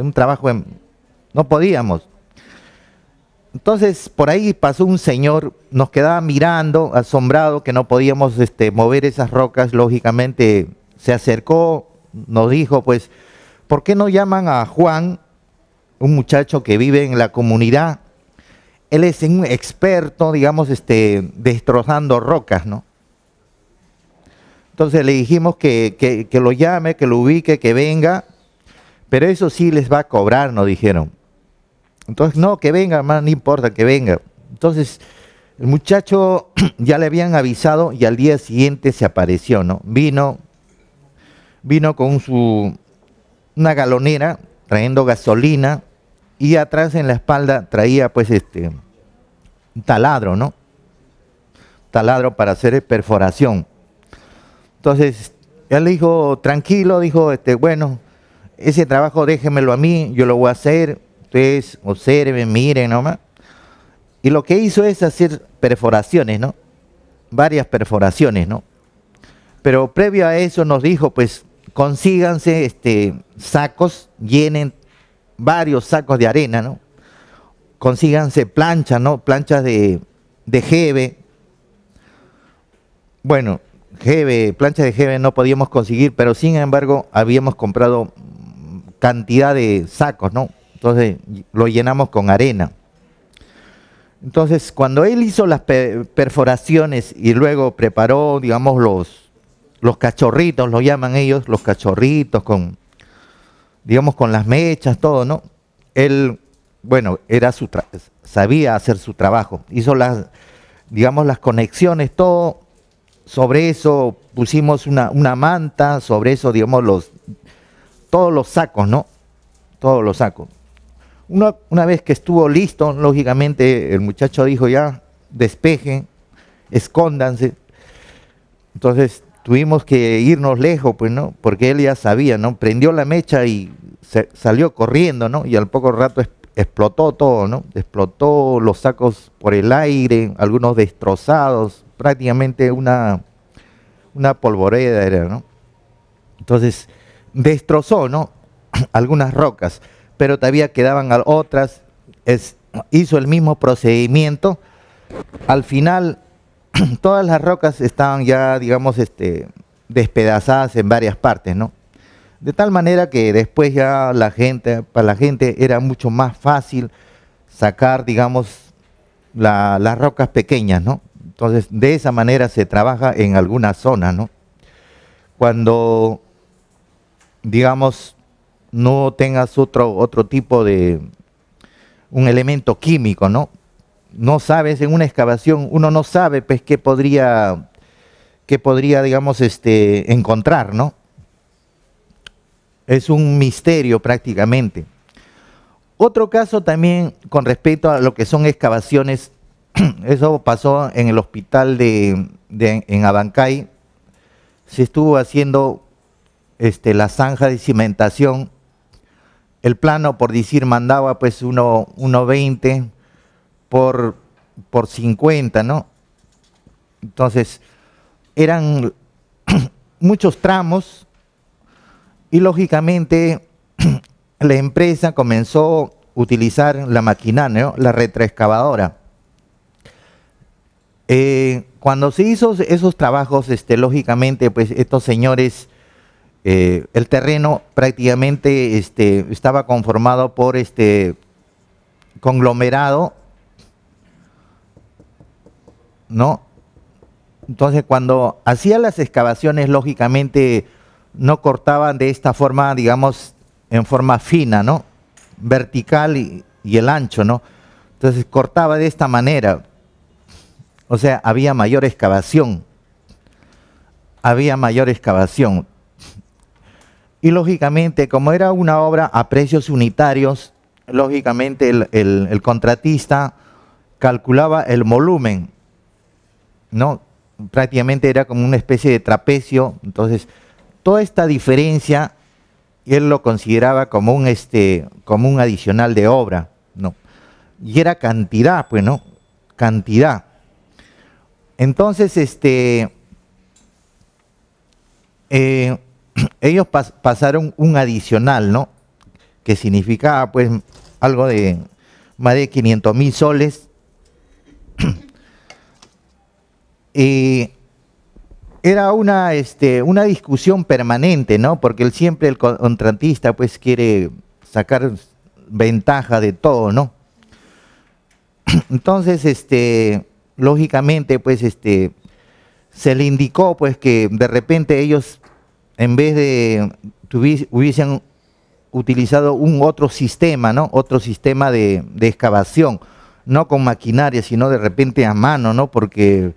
un trabajo en, no podíamos. Entonces, por ahí pasó un señor, nos quedaba mirando, asombrado, que no podíamos este, mover esas rocas, lógicamente se acercó, nos dijo, pues, ¿por qué no llaman a Juan, un muchacho que vive en la comunidad? Él es un experto, digamos, este, destrozando rocas, ¿no? Entonces le dijimos que, que lo llame, que lo ubique, que venga, pero eso sí les va a cobrar, nos dijeron. Entonces, no, que venga, hermano, no importa, que venga. Entonces, el muchacho ya le habían avisado y al día siguiente se apareció, ¿no? Vino, vino con su, una galonera trayendo gasolina y atrás en la espalda traía pues este taladro, ¿no? Taladro para hacer perforación. Entonces, él dijo, tranquilo, dijo, este, bueno, ese trabajo déjenmelo a mí, yo lo voy a hacer, ustedes observen, miren nomás. Y lo que hizo es hacer perforaciones, ¿no? Varias perforaciones, ¿no? Pero previo a eso nos dijo, pues consíganse este, sacos, llenen varios sacos de arena, ¿no? Consíganse planchas, ¿no? Planchas de, de jeve. Bueno, jeve, planchas de jeve no podíamos conseguir, pero sin embargo habíamos comprado cantidad de sacos, ¿no? Entonces lo llenamos con arena. Entonces, cuando él hizo las perforaciones y luego preparó, digamos, los, los cachorritos, lo llaman ellos, los cachorritos con, digamos, con las mechas, todo, ¿no? Él, bueno, era su sabía hacer su trabajo. Hizo las, digamos, las conexiones, todo. Sobre eso pusimos una, una manta, sobre eso, digamos, los todos los sacos, ¿no? Todos los sacos. Una, vez que estuvo listo, lógicamente el muchacho dijo ya, despejen, escóndanse. Entonces tuvimos que irnos lejos, pues, ¿no? Porque él ya sabía, ¿no? Prendió la mecha y se salió corriendo, ¿no? Y al poco rato explotó todo, ¿no? Explotó los sacos por el aire, algunos destrozados, prácticamente una, una polvoreda era, ¿no? Entonces, destrozó, ¿no? Algunas rocas, pero todavía quedaban otras. hizo el mismo procedimiento. Al final, todas las rocas estaban ya, digamos, este, despedazadas en varias partes, ¿no? De tal manera que después ya la gente, para la gente era mucho más fácil sacar, digamos, las rocas pequeñas, ¿no? Entonces, de esa manera se trabaja en algunas zonas, ¿no? Cuando digamos, no tengas otro, otro tipo de, un elemento químico, ¿no? No sabes, en una excavación uno no sabe pues qué podría, qué podría, digamos, este, encontrar, ¿no? Es un misterio prácticamente. Otro caso también con respecto a lo que son excavaciones, eso pasó en el hospital de, en Abancay, se estuvo haciendo este, la zanja de cimentación. El plano, por decir, mandaba pues 1,20 por, por 50, ¿no? Entonces, eran muchos tramos y lógicamente la empresa comenzó a utilizar la maquinaria la retroexcavadora. Eh, cuando se hizo esos trabajos, este, lógicamente, pues estos señores eh, el terreno prácticamente este, estaba conformado por este conglomerado, ¿no? Entonces cuando hacía las excavaciones, lógicamente no cortaban de esta forma, digamos, en forma fina, ¿no? Vertical y, y el ancho, ¿no? Entonces cortaba de esta manera. O sea, había mayor excavación. Había mayor excavación. Y lógicamente, como era una obra a precios unitarios, lógicamente el, contratista calculaba el volumen, ¿no? Prácticamente era como una especie de trapecio, entonces toda esta diferencia él lo consideraba como un, este, un adicional de obra, ¿no? Y era cantidad, pues, ¿no? Cantidad. Entonces, este, eh, ellos pasaron un adicional, ¿no? Que significaba pues algo de más de 500 mil soles. y era una, este, una discusión permanente, ¿no? Porque él, siempre el contratista pues quiere sacar ventaja de todo, ¿no? Entonces, este, lógicamente, pues, este, se le indicó, pues, que de repente ellos en vez de hubiesen utilizado un otro sistema, ¿no? Otro sistema de, excavación, no con maquinaria, sino de repente a mano, ¿no? Porque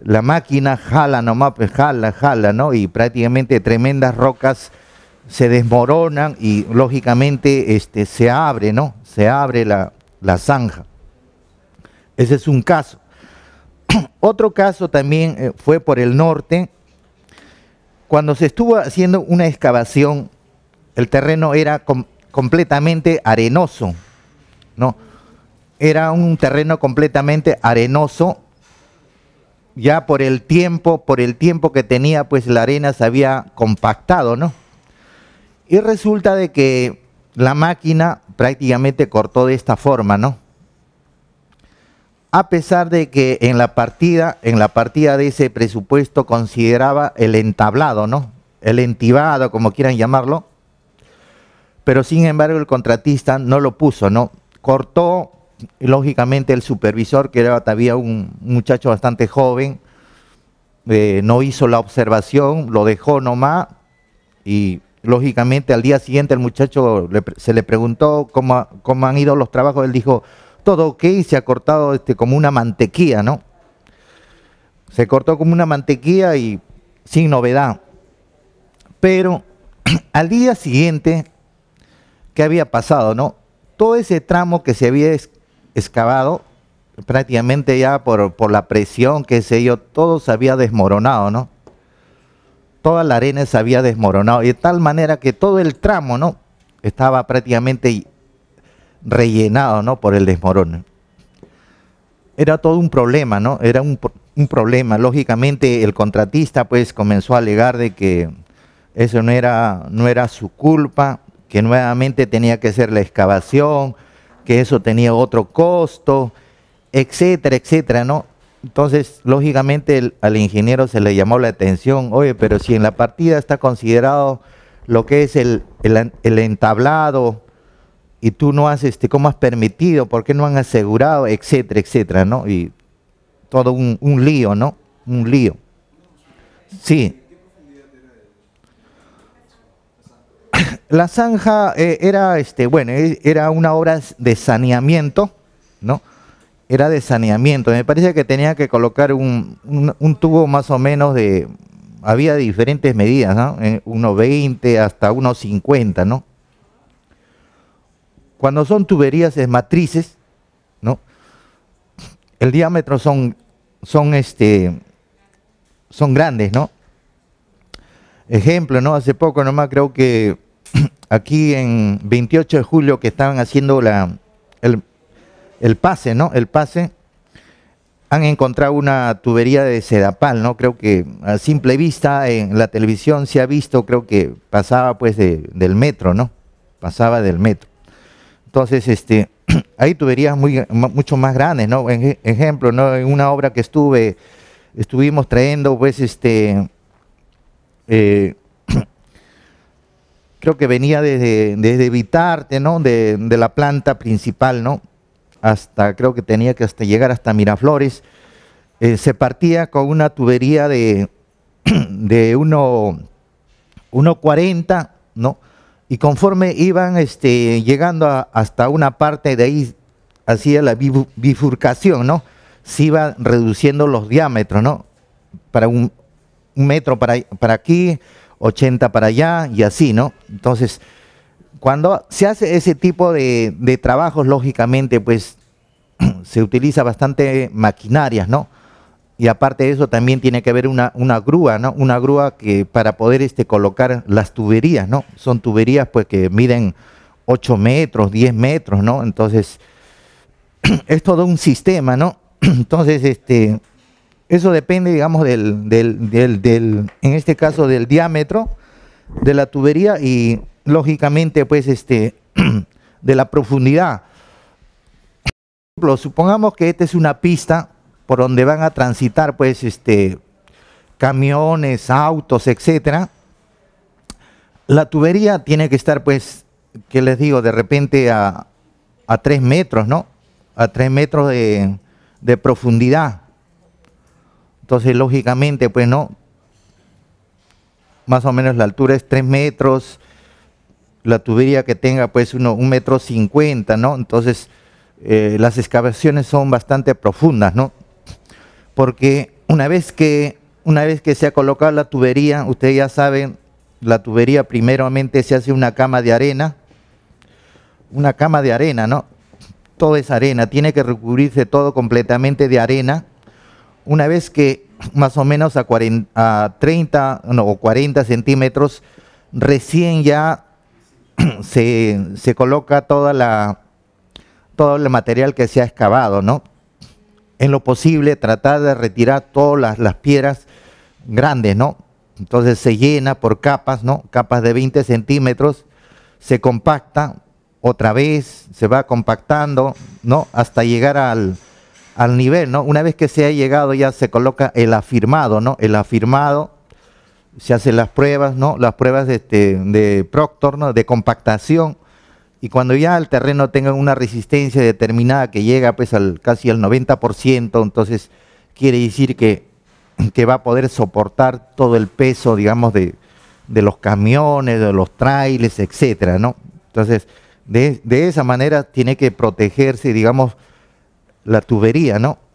la máquina jala nomás, pues jala, jala, ¿no? Y prácticamente tremendas rocas se desmoronan y lógicamente este, se abre, ¿no? Se abre la, la zanja. Ese es un caso. Otro caso también eh, fue por el norte, cuando se estuvo haciendo una excavación, el terreno era completamente arenoso, ¿no? Era un terreno completamente arenoso. Ya por el tiempo, por el tiempo que tenía, pues la arena se había compactado, ¿no? Y resulta de que la máquina prácticamente cortó de esta forma, ¿no? a pesar de que en la partida, en la partida de ese presupuesto consideraba el entablado, ¿no? El entibado, como quieran llamarlo, pero sin embargo el contratista no lo puso, ¿no? Cortó, lógicamente, el supervisor, que era todavía un muchacho bastante joven, eh, no hizo la observación, lo dejó nomás y lógicamente al día siguiente el muchacho se le preguntó cómo, cómo han ido los trabajos, él dijo, todo ok, se ha cortado este, como una mantequilla, ¿no? Se cortó como una mantequilla y sin novedad. Pero al día siguiente, ¿qué había pasado, no? Todo ese tramo que se había excavado, prácticamente ya por, la presión, que sé yo, todo se había desmoronado, ¿no? Toda la arena se había desmoronado, y de tal manera que todo el tramo, ¿no? Estaba prácticamente rellenado ¿no? por el desmorón. Era todo un problema, ¿no? Era un, problema. Lógicamente el contratista pues comenzó a alegar de que eso no era, no era su culpa, que nuevamente tenía que ser la excavación, que eso tenía otro costo, etcétera, etcétera, ¿no? Entonces, lógicamente al ingeniero se le llamó la atención, oye, pero si en la partida está considerado lo que es el entablado, y tú no has, este, cómo has permitido, por qué no han asegurado, etcétera, etcétera, ¿no? Y todo un, lío, ¿no? Un lío. Sí. La zanja eh, era, este, bueno, eh, era una obra de saneamiento, ¿no? Era de saneamiento. Me parece que tenía que colocar un, un, tubo más o menos de, había diferentes medidas, ¿no? 1,20 eh, hasta 1,50, ¿no? Cuando son tuberías es matrices, ¿no? El diámetro son, son este, son grandes, ¿no? Ejemplo, ¿no? Hace poco nomás creo que aquí en 28 de julio que estaban haciendo la, el, pase, ¿no? El pase, han encontrado una tubería de sedapal, ¿no? Creo que a simple vista en la televisión se ha visto, creo que pasaba pues del metro, ¿no? Pasaba del metro. Entonces, este, hay tuberías muy, mucho más grandes, ¿no? En, e, ejemplo, ¿no? En una obra que estuve, estuvimos trayendo, pues, este, eh, creo que venía desde, desde Vitarte, ¿no? De, la planta principal, ¿no? Hasta, creo que tenía que hasta llegar hasta Miraflores. Eh, se partía con una tubería de, de 1.40, uno, ¿no? y conforme iban este, llegando hasta una parte de ahí, hacía la bifurcación, ¿no? Se iban reduciendo los diámetros, ¿no? Para un, metro para, para aquí, 80 para allá y así, ¿no? Entonces, cuando se hace ese tipo de, de trabajos, lógicamente, pues se utiliza bastante maquinarias, ¿no? y aparte de eso también tiene que haber una, grúa, ¿no? Una grúa que para poder este, colocar las tuberías, ¿no? Son tuberías pues que miden 8 metros, 10 metros, ¿no? Entonces, es todo un sistema, ¿no? Entonces, este, eso depende, digamos, del, del, del, en este caso, del diámetro de la tubería y lógicamente, pues, este, de la profundidad. Por ejemplo, supongamos que esta es una pista por donde van a transitar pues este camiones, autos, etcétera. La tubería tiene que estar pues, ¿qué les digo? De repente a, a 3 metros, ¿no? A tres metros de, profundidad. Entonces, lógicamente, pues no, más o menos la altura es tres metros, la tubería que tenga pues uno, un metro cincuenta, ¿no? Entonces eh, las excavaciones son bastante profundas, ¿no? porque una vez que, una vez que se ha colocado la tubería, ustedes ya saben, la tubería primeramente se hace una cama de arena, una cama de arena, ¿no? Todo es arena, tiene que recubrirse todo completamente de arena. Una vez que más o menos a, 30 o 40 centímetros, recién ya se, se coloca la, todo el material que se ha excavado, ¿no? en lo posible tratar de retirar todas las, piedras grandes, ¿no? Entonces se llena por capas, ¿no? Capas de 20 centímetros, se compacta otra vez, se va compactando, ¿no? Hasta llegar al, al nivel, ¿no? Una vez que se ha llegado ya se coloca el afirmado, ¿no? El afirmado, se hacen las pruebas, ¿no? Las pruebas de, este de Proctor, ¿no? De compactación y cuando ya el terreno tenga una resistencia determinada que llega pues al casi al 90%, entonces quiere decir que, que va a poder soportar todo el peso, digamos, de, los camiones, de los trailers, etcétera, ¿no? Entonces, de, de esa manera tiene que protegerse, digamos, la tubería, ¿no?